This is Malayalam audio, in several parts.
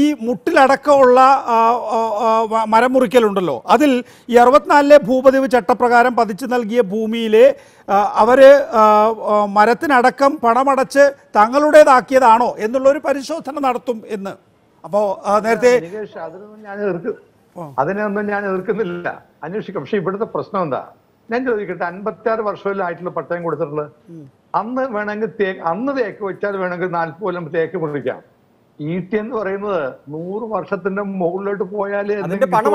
ഈ മുട്ടിലടക്കമുള്ള മുറിക്കലുണ്ടല്ലോ അതിൽ ഈ അറുപത്തിനാലിലെ ഭൂപതിവ് ചട്ടപ്രകാരം പതിച്ചു നൽകിയ ഭൂമിയിലെ അവർ മരത്തിനടക്കം പണമടച്ച് തങ്ങളുടേതാക്കിയതാണോ എന്നുള്ള ഒരു പരിശോധന നടത്തും എന്ന് അപ്പോ നേരത്തെ അതിനൊന്നും ഞാൻ എതിർക്കുന്നില്ല അന്വേഷിക്കാം പക്ഷെ ഇവിടുത്തെ പ്രശ്നം എന്താ ഞാൻ ചോദിക്കട്ടെ അൻപത്തി ആറ് വർഷമല്ലായിട്ടുള്ള പട്ടയം കൊടുത്തിട്ടുള്ളത് അന്ന് വേണമെങ്കിൽ തേക്ക് അന്ന് തേക്ക് വെച്ചാൽ വേണമെങ്കിൽ നാൽപ്പത് കൊല്ലം തേക്ക് മുറിക്കാം ടി e എന്ന് പറയുന്നത് നൂറ് വർഷത്തിന്റെ മുകളിലോട്ട് പോയാലേ പണം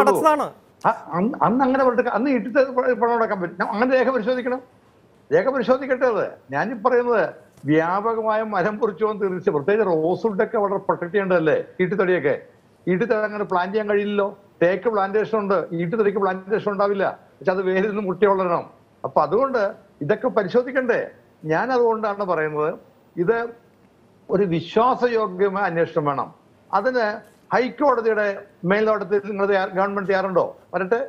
അന്ന് അങ്ങനെ പറഞ്ഞിട്ട് അന്ന് ഇട്ടിട്ട് e പണം അടക്കാൻ പറ്റും അങ്ങനെ രേഖ പരിശോധിക്കണം രേഖ പരിശോധിക്കട്ടെ അത് ഞാൻ പറയുന്നത് വ്യാപകമായ മരം പൊറിച്ചോ തീർച്ച പ്രത്യേകിച്ച് റോസുഡ് ഒക്കെ വളരെ പ്രൊട്ടക്ട് ചെയ്യേണ്ടതല്ലേ ഈട്ടിത്തടിയൊക്കെ e ഈട്ടിത്തടി അങ്ങനെ പ്ലാൻ ചെയ്യാൻ കഴിയില്ലല്ലോ തേക്ക് പ്ലാന്റേഷൻ ഉണ്ട് ഈട്ടിത്തടിക്ക് പ്ലാന്റേഷൻ ഉണ്ടാവില്ല പക്ഷെ അത് വേരിൽ നിന്ന് മുട്ടി വളരണം അപ്പൊ അതുകൊണ്ട് ഇതൊക്കെ പരിശോധിക്കണ്ടേ ഞാൻ അതുകൊണ്ടാണ് പറയുന്നത് ഇത് ഒരു വിശ്വാസയോഗ്യമായ അന്വേഷണം വേണം അതിന് ഹൈക്കോടതിയുടെ മേൽനോട്ടത്തിൽ നിങ്ങൾ ഗവൺമെന്റ് ചെയ്യാറുണ്ടോ വരട്ടെ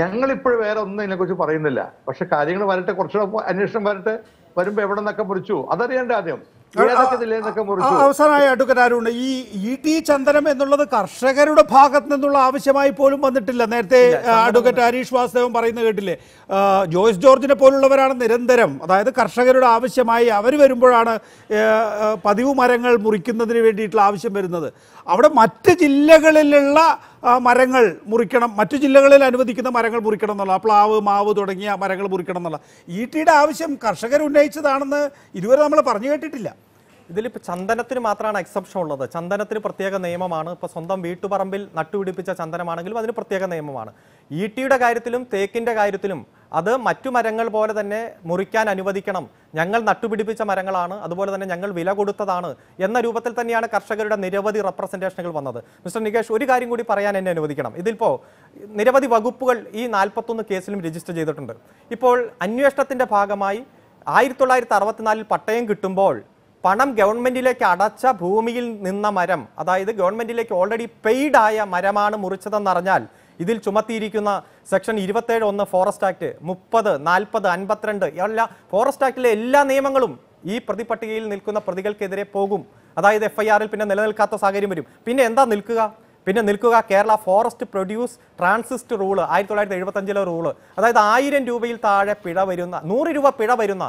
ഞങ്ങൾ ഇപ്പോൾ വേറെ ഒന്നും ഇതിനെക്കുറിച്ച് പറയുന്നില്ല പക്ഷെ കാര്യങ്ങൾ വരട്ടെ കുറച്ചുകൂടെ അന്വേഷണം വരട്ടെ വരുമ്പോൾ എവിടെ നിന്നൊക്കെ മുറിച്ചു അതറിയേണ്ട ആദ്യം അവസാനമായി അഡ്വക്കറ്റ് ആരുണ്ട് ഈ ഇ ടി ചന്ദനം എന്നുള്ളത് കർഷകരുടെ ഭാഗത്ത് നിന്നുള്ള ആവശ്യമായി പോലും വന്നിട്ടില്ല നേരത്തെ അഡ്വക്കറ്റ് ഹരീഷ് വാസുദേവൻ പറയുന്ന കേട്ടില്ലേ ജോയ്സ് ജോർജിനെ പോലുള്ളവരാണ് നിരന്തരം അതായത് കർഷകരുടെ ആവശ്യമായി അവർ വരുമ്പോഴാണ് പതിവ് മരങ്ങൾ മുറിക്കുന്നതിന് വേണ്ടിയിട്ടുള്ള ആവശ്യം വരുന്നത് അവിടെ മറ്റ് ജില്ലകളിലുള്ള മരങ്ങൾ മുറിക്കണം മറ്റു ജില്ലകളിൽ അനുവദിക്കുന്ന മരങ്ങൾ മുറിക്കണം എന്നുള്ള പ്ലാവ് മാവ് തുടങ്ങിയ മരങ്ങൾ മുറിക്കണം എന്നുള്ള ഇ ടിയുടെ ആവശ്യം കർഷകർ ഉന്നയിച്ചതാണെന്ന് ഇതുവരെ നമ്മൾ പറഞ്ഞു കേട്ടിട്ടില്ല ഇതിലിപ്പോൾ ചന്ദനത്തിന് മാത്രമാണ് എക്സെപ്ഷൻ ഉള്ളത് ചന്ദനത്തിന് പ്രത്യേക നിയമമാണ് ഇപ്പോൾ സ്വന്തം വീട്ടുപറമ്പിൽ നട്ടുപിടിപ്പിച്ച ചന്ദനമാണെങ്കിലും അതിന് പ്രത്യേക നിയമമാണ് ഇ ടിയുടെ കാര്യത്തിലും തേക്കിൻ്റെ കാര്യത്തിലും അത് മറ്റു മരങ്ങൾ പോലെ തന്നെ മുറിക്കാൻ അനുവദിക്കണം ഞങ്ങൾ നട്ടുപിടിപ്പിച്ച മരങ്ങളാണ് അതുപോലെ തന്നെ ഞങ്ങൾ വില കൊടുത്തതാണ് എന്ന രൂപത്തിൽ തന്നെയാണ് കർഷകരുടെ നിരവധി റെപ്രസെൻറ്റേഷനുകൾ വന്നത് മിസ്റ്റർ നികേഷ് ഒരു കാര്യം കൂടി പറയാൻ എന്നെ അനുവദിക്കണം ഇതിപ്പോൾ നിരവധി വകുപ്പുകൾ ഈ നാൽപ്പത്തൊന്ന് കേസിലും രജിസ്റ്റർ ചെയ്തിട്ടുണ്ട് ഇപ്പോൾ അന്വേഷണത്തിൻ്റെ ഭാഗമായി ആയിരത്തി തൊള്ളായിരത്തി അറുപത്തിനാലിൽ പട്ടയം കിട്ടുമ്പോൾ പണം ഗവൺമെന്റിലേക്ക് അടച്ച ഭൂമിയിൽ നിന്ന മരം അതായത് ഗവൺമെന്റിലേക്ക് ഓൾറെഡി പെയ്ഡായ ആയ മരമാണ് മുറിച്ചതെന്നറിഞ്ഞാൽ ഇതിൽ ചുമത്തിയിരിക്കുന്ന സെക്ഷൻ ഇരുപത്തേഴ് ഒന്ന് ഫോറസ്റ്റ് ആക്ട് മുപ്പത് നാൽപ്പത് അൻപത്തിരണ്ട് എല്ലാ ഫോറസ്റ്റ് ആക്ടിലെ എല്ലാ നിയമങ്ങളും ഈ പ്രതിപട്ടികയിൽ നിൽക്കുന്ന പ്രതികൾക്കെതിരെ പോകും അതായത് എഫ് ഐ പിന്നെ നിലനിൽക്കാത്ത സാഹചര്യം വരും പിന്നെ എന്താ നിൽക്കുക പിന്നെ നിൽക്കുക Kerala forest produce transit rule ആയിരത്തി തൊള്ളായിരത്തി എഴുപത്തഞ്ചിലെ റൂള് അതായത് ആയിരം രൂപയിൽ താഴെ പിഴ വരുന്ന നൂറ് രൂപ പിഴ വരുന്ന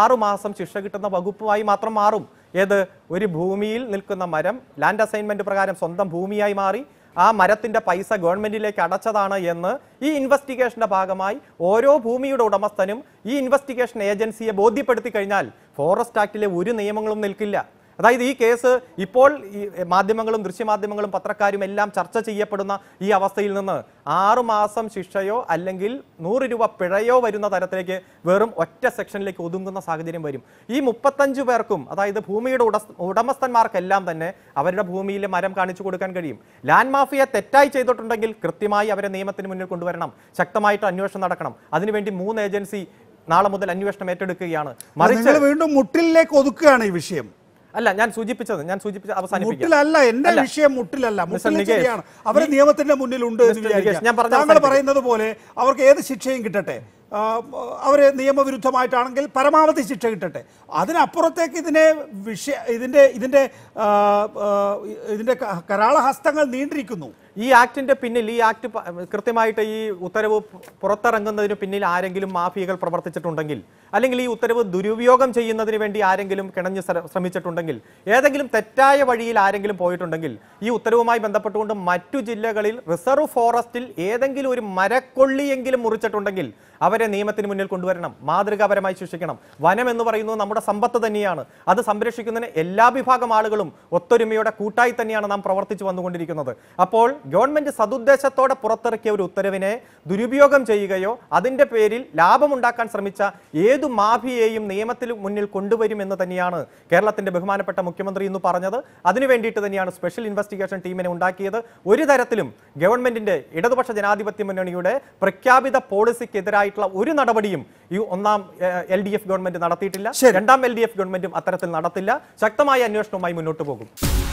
ആറുമാസം ശിക്ഷ കിട്ടുന്ന വകുപ്പുമായി മാത്രം മാറും ഏത് ഒരു ഭൂമിയിൽ നിൽക്കുന്ന മരം ലാൻഡ് അസൈൻമെൻറ്റ് പ്രകാരം സ്വന്തം ഭൂമിയായി മാറി ആ മരത്തിന്റെ പൈസ ഗവൺമെന്റിലേക്ക് അടച്ചതാണ് എന്ന് ഈ ഇൻവെസ്റ്റിഗേഷന്റെ ഭാഗമായി ഓരോ ഭൂമിയുടെ ഉടമസ്ഥനും ഈ ഇൻവെസ്റ്റിഗേഷൻ ഏജൻസിയെ ബോധ്യപ്പെടുത്തി കഴിഞ്ഞാൽ ഫോറസ്റ്റ് ആക്ടിലെ ഒരു നിയമങ്ങളും നിൽക്കില്ല അതായത് ഈ കേസ് ഇപ്പോൾ ഈ മാധ്യമങ്ങളും ദൃശ്യമാധ്യമങ്ങളും പത്രക്കാരും എല്ലാം ചർച്ച ചെയ്യപ്പെടുന്ന ഈ അവസ്ഥയിൽ നിന്ന് ആറുമാസം ശിക്ഷയോ അല്ലെങ്കിൽ നൂറ് രൂപ പിഴയോ വരുന്ന തരത്തിലേക്ക് വെറും ഒറ്റ സെക്ഷനിലേക്ക് ഒതുങ്ങുന്ന സാഹചര്യം വരും ഈ മുപ്പത്തഞ്ച് പേർക്കും അതായത് ഭൂമിയുടെ ഉടമസ്ഥന്മാർക്കെല്ലാം തന്നെ അവരുടെ ഭൂമിയിലെ മരം കാണിച്ചു കൊടുക്കാൻ കഴിയും ലാൻഡ് മാഫിയ തെറ്റായി ചെയ്തിട്ടുണ്ടെങ്കിൽ കൃത്യമായി അവരെ നിയമത്തിന് മുന്നിൽ കൊണ്ടുവരണം ശക്തമായിട്ട് അന്വേഷണം നടക്കണം അതിനുവേണ്ടി മൂന്ന് ഏജൻസി നാളെ മുതൽ അന്വേഷണം ഏറ്റെടുക്കുകയാണ് മറിച്ച് വീണ്ടും മുട്ടിലേക്ക് ഒതുക്കുകയാണ് ഈ വിഷയം അല്ല ഞാൻ സൂചിപ്പിച്ചത് ഞാൻ സൂചിപ്പിച്ച മുട്ടിലല്ല എന്റെ വിഷയം മുട്ടിലല്ല മുട്ടിലാണ് അവരെ നിയമത്തിന്റെ മുന്നിലുണ്ട് താങ്കൾ പറയുന്നത് പോലെ അവർക്ക് ഏത് ശിക്ഷയും കിട്ടട്ടെ അവരെ നിയമവിരുദ്ധമായിട്ടാണെങ്കിൽ പരമാവധി ശിക്ഷ കിട്ടട്ടെ അതിനപ്പുറത്തേക്ക് ഇതിനെ വിഷയ ഇതിൻ്റെ ഇതിൻ്റെ ഇതിൻ്റെ കരാളഹസ്തങ്ങൾ നീണ്ടിരിക്കുന്നു ഈ ആക്ടിൻ്റെ പിന്നിൽ ഈ ആക്ട് കൃത്യമായിട്ട് ഈ ഉത്തരവ് പുറത്തിറങ്ങുന്നതിന് പിന്നിൽ ആരെങ്കിലും മാഫിയകൾ പ്രവർത്തിച്ചിട്ടുണ്ടെങ്കിൽ അല്ലെങ്കിൽ ഈ ഉത്തരവ് ദുരുപയോഗം ചെയ്യുന്നതിന് വേണ്ടി ആരെങ്കിലും കിണഞ്ഞ് ശ്രമിച്ചിട്ടുണ്ടെങ്കിൽ ഏതെങ്കിലും തെറ്റായ വഴിയിൽ ആരെങ്കിലും പോയിട്ടുണ്ടെങ്കിൽ ഈ ഉത്തരവുമായി ബന്ധപ്പെട്ടുകൊണ്ട് മറ്റു ജില്ലകളിൽ റിസർവ് ഫോറസ്റ്റിൽ ഏതെങ്കിലും ഒരു മരക്കൊള്ളിയെങ്കിലും മുറിച്ചിട്ടുണ്ടെങ്കിൽ അവരെ നിയമത്തിന് മുന്നിൽ കൊണ്ടുവരണം മാതൃകാപരമായി ശിക്ഷിക്കണം വനം എന്ന് പറയുന്നത് നമ്മുടെ സമ്പത്ത് തന്നെയാണ് അത് സംരക്ഷിക്കുന്നതിന് എല്ലാ വിഭാഗം ആളുകളും ഒത്തൊരുമയുടെ കൂട്ടായി തന്നെയാണ് നാം പ്രവർത്തിച്ചു വന്നുകൊണ്ടിരിക്കുന്നത് അപ്പോൾ ഗവൺമെന്റ് സതുദ്ദേശത്തോടെ പുറത്തിറക്കിയ ഒരു ഉത്തരവിനെ ദുരുപയോഗം ചെയ്യുകയോ അതിൻ്റെ പേരിൽ ലാഭമുണ്ടാക്കാൻ ശ്രമിച്ച ഏതു മാഫിയെയും നിയമത്തിൽ മുന്നിൽ കൊണ്ടുവരും എന്ന് തന്നെയാണ് കേരളത്തിന്റെ ബഹുമാനപ്പെട്ട മുഖ്യമന്ത്രി ഇന്ന് പറഞ്ഞത് അതിനു വേണ്ടിയിട്ട് തന്നെയാണ് സ്പെഷ്യൽ ഇൻവെസ്റ്റിഗേഷൻ ടീമിനെ ഉണ്ടാക്കിയത് ഒരു തരത്തിലും ഗവൺമെന്റിന്റെ ഇടതുപക്ഷ ജനാധിപത്യ മുന്നണിയുടെ പ്രഖ്യാപിത പോളിസിക്കെതിരായി ആയിട്ടുള്ള ഒരു നടപടിയും ഈ ഒന്നാം എൽ ഡി എഫ് ഗവൺമെന്റ് നടത്തിയിട്ടില്ല രണ്ടാം എൽ ഡി എഫ് ഗവൺമെന്റും അത്തരത്തിൽ നടത്തില്ല ശക്തമായ അന്വേഷണവുമായി മുന്നോട്ട് പോകും